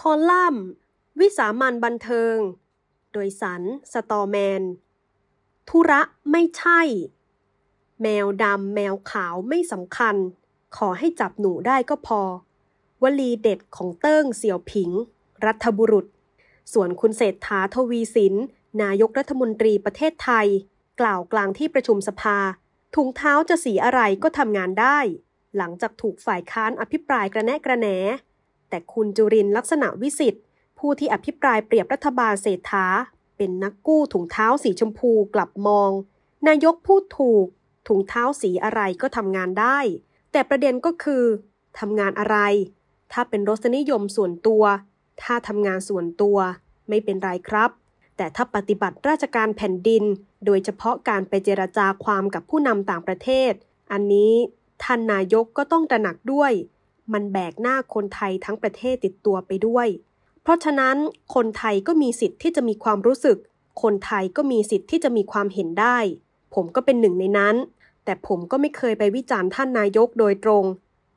คอลัมน์ วิสามันบันเทิง โดยสันสตอแมน ธุระไม่ใช่ แมวดำแมวขาวไม่สำคัญ ขอให้จับหนูได้ก็พอ วลีเด็ดของเติ้งเสี่ยวผิง รัฐบุรุษ ส่วนคุณเศรษฐาทวีสิน นายกรัฐมนตรีประเทศไทย กล่าวกลางที่ประชุมสภา ถุงเท้าจะสีอะไรก็ทำงานได้ หลังจากถูกฝ่ายค้านอภิปรายกระแนะกระแหนแต่คุณจุรินลักษณะวิสิทธิ์ ผู้ที่อภิปรายเปรียบรัฐบาลเศรษฐาเป็นนักกู้ถุงเท้าสีชมพูกลับมอง นายกพูดถูกถุงเท้าสีอะไรก็ทำงานได้ แต่ประเด็นก็คือทำงานอะไร ถ้าเป็นรสนิยมส่วนตัว ถ้าทำงานส่วนตัวไม่เป็นไรครับ แต่ถ้าปฏิบัติราชการแผ่นดิน โดยเฉพาะการไปเจรจาความกับผู้นำต่างประเทศ อันนี้ท่านนายกก็ต้องตระหนักด้วยมันแบกหน้าคนไทยทั้งประเทศติดตัวไปด้วย เพราะฉะนั้นคนไทยก็มีสิทธิ์ที่จะมีความรู้สึก คนไทยก็มีสิทธิ์ที่จะมีความเห็นได้ ผมก็เป็นหนึ่งในนั้น แต่ผมก็ไม่เคยไปวิจารณ์ท่านนายกโดยตรง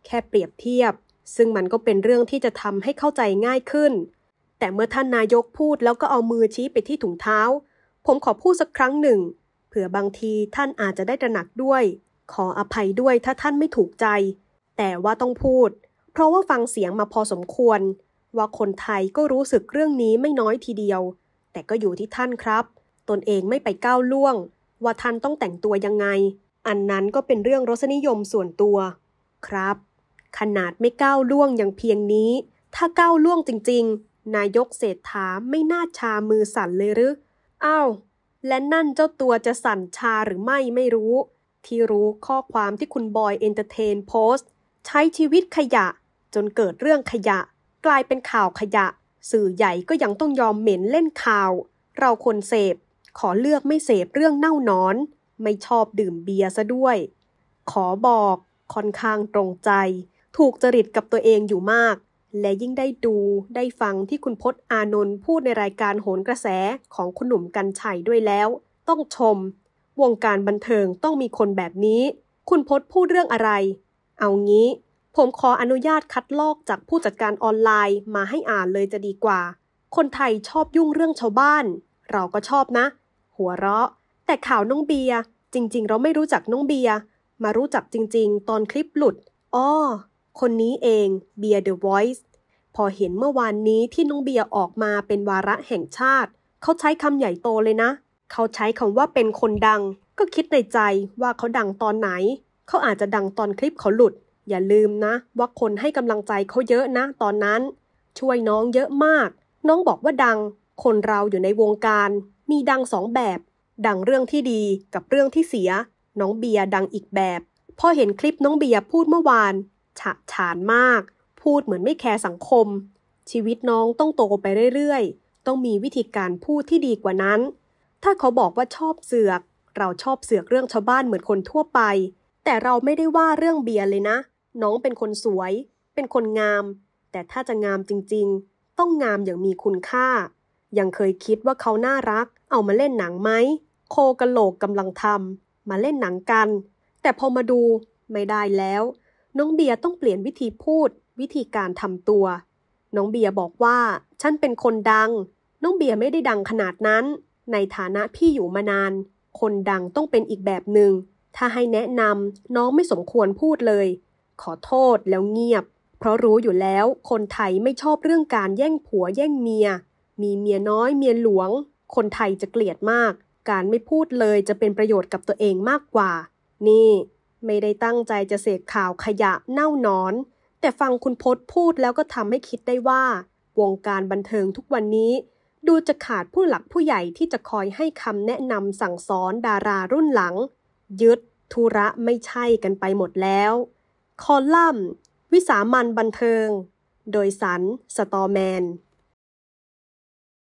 แค่เปรียบเทียบ ซึ่งมันก็เป็นเรื่องที่จะทำให้เข้าใจง่ายขึ้น แต่เมื่อท่านนายกพูดแล้วก็เอามือชี้ไปที่ถุงเท้า ผมขอพูดสักครั้งหนึ่ง เผื่อบางทีท่านอาจจะได้ตระหนักด้วย ขออภัยด้วยถ้าท่านไม่ถูกใจแต่ว่าต้องพูด เพราะว่าฟังเสียงมาพอสมควร ว่าคนไทยก็รู้สึกเรื่องนี้ไม่น้อยทีเดียว แต่ก็อยู่ที่ท่านครับ ตนเองไม่ไปก้าวล่วง ว่าท่านต้องแต่งตัวยังไง อันนั้นก็เป็นเรื่องรสนิยมส่วนตัว ครับ ขนาดไม่ก้าวล่วงอย่างเพียงนี้ ถ้าก้าวล่วงจริง ๆ นายกเศรษฐาไม่น่าชามือสั่นเลยหรืออ้าว และนั่นเจ้าตัวจะสั่นชาหรือไม่ไม่รู้ ที่รู้ข้อความที่คุณบอยเอนเตอร์เทนโพสต์ใช้ชีวิตขยะจนเกิดเรื่องขยะ กลายเป็นข่าวขยะ สื่อใหญ่ก็ยังต้องยอมเหม็นเล่นข่าว เราคนเสพ ขอเลือกไม่เสพเรื่องเน่านอน ไม่ชอบดื่มเบียร์ซะด้วย ขอบอกค่อนข้างตรงใจ ถูกจริตกับตัวเองอยู่มาก และยิ่งได้ดูได้ฟังที่คุณพศอานนท์พูดในรายการโหนกระแสของคุณหนุ่มกัญชัยด้วยแล้ว ต้องชม วงการบันเทิงต้องมีคนแบบนี้ คุณพศพูดเรื่องอะไรเอางี้ ผมขออนุญาตคัดลอกจากผู้จัดการออนไลน์มาให้อ่านเลยจะดีกว่า คนไทยชอบยุ่งเรื่องชาวบ้าน เราก็ชอบนะ หัวเราะ แต่ข่าวน้องเบียจริงๆ เราไม่รู้จักน้องเบียมารู้จักจริงๆ ตอนคลิปหลุดอ้อคนนี้เอง เบียเดอะวอยซ์พอเห็นเมื่อวานนี้ที่น้องเบียออกมาเป็นวาระแห่งชาติ เขาใช้คำใหญ่โตเลยนะ เขาใช้คำว่าเป็นคนดังก็คิดในใจว่าเขาดังตอนไหนเขาอาจจะดังตอนคลิปเขาหลุด อย่าลืมนะว่าคนให้กำลังใจเขาเยอะนะตอนนั้น ช่วยน้องเยอะมาก น้องบอกว่าดัง คนเราอยู่ในวงการ มีดังสองแบบ ดังเรื่องที่ดีกับเรื่องที่เสีย น้องเบียดังอีกแบบพอเห็นคลิปน้องเบียพูดเมื่อวาน ฉะฉานมาก พูดเหมือนไม่แคร์สังคม ชีวิตน้องต้องโตไปเรื่อยๆ ต้องมีวิธีการพูดที่ดีกว่านั้น ถ้าเขาบอกว่าชอบเสือก เราชอบเสือกเรื่องชาวบ้านเหมือนคนทั่วไปแต่เราไม่ได้ว่าเรื่องเบียร์เลยนะ น้องเป็นคนสวย เป็นคนงาม แต่ถ้าจะงามจริงๆ ต้องงามอย่างมีคุณค่า ยังเคยคิดว่าเขาน่ารัก เอามาเล่นหนังไหมโคกะโหลกกำลังทำมาเล่นหนังกัน แต่พอมาดูไม่ได้แล้ว น้องเบียร์ต้องเปลี่ยนวิธีพูดวิธีการทำตัวน้องเบียร์บอกว่าฉันเป็นคนดังน้องเบียร์ไม่ได้ดังขนาดนั้น ในฐานะพี่อยู่มานาน คนดังต้องเป็นอีกแบบหนึง่งถ้าให้แนะนำ น้องไม่สมควรพูดเลย ขอโทษแล้วเงียบ เพราะรู้อยู่แล้วคนไทยไม่ชอบเรื่องการแย่งผัวแย่งเมีย มีเมียน้อยเมียหลวง คนไทยจะเกลียดมาก การไม่พูดเลยจะเป็นประโยชน์กับตัวเองมากกว่า นี่ ไม่ได้ตั้งใจจะเสกข่าวขยะเน่านอน แต่ฟังคุณพศพูดแล้วก็ทำให้คิดได้ว่าวงการบันเทิงทุกวันนี้ ดูจะขาดผู้หลักผู้ใหญ่ที่จะคอยให้คำแนะนำสั่งสอนดารารุ่นหลังยึดธุระไม่ใช่กันไปหมดแล้ว คอลัมน์วิสามันบันเทิง โดยสัน สตอแมน